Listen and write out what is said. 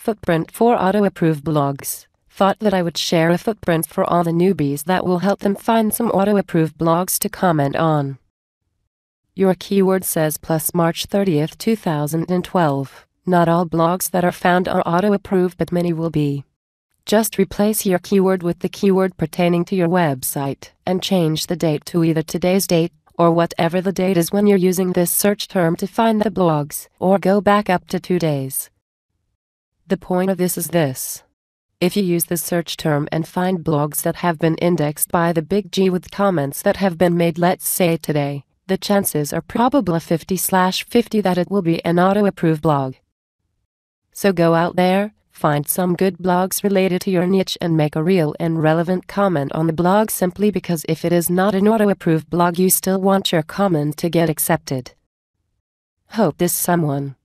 Footprint for auto approved blogs. Thought that I would share a footprint for all the newbies that will help them find some auto approved blogs to comment on. Your keyword says plus March 30th, 2012. Not all blogs that are found are auto approved, but many will be. Just replace your keyword with the keyword pertaining to your website and change the date to either today's date or whatever the date is when you're using this search term to find the blogs, or go back up to two days. The point of this is this. If you use the search term and find blogs that have been indexed by the big G with comments that have been made let's say today, the chances are probably 50 50 that it will be an auto-approved blog. So go out there, find some good blogs related to your niche and make a real and relevant comment on the blog simply because if it is not an auto-approved blog you still want your comment to get accepted. Hope this someone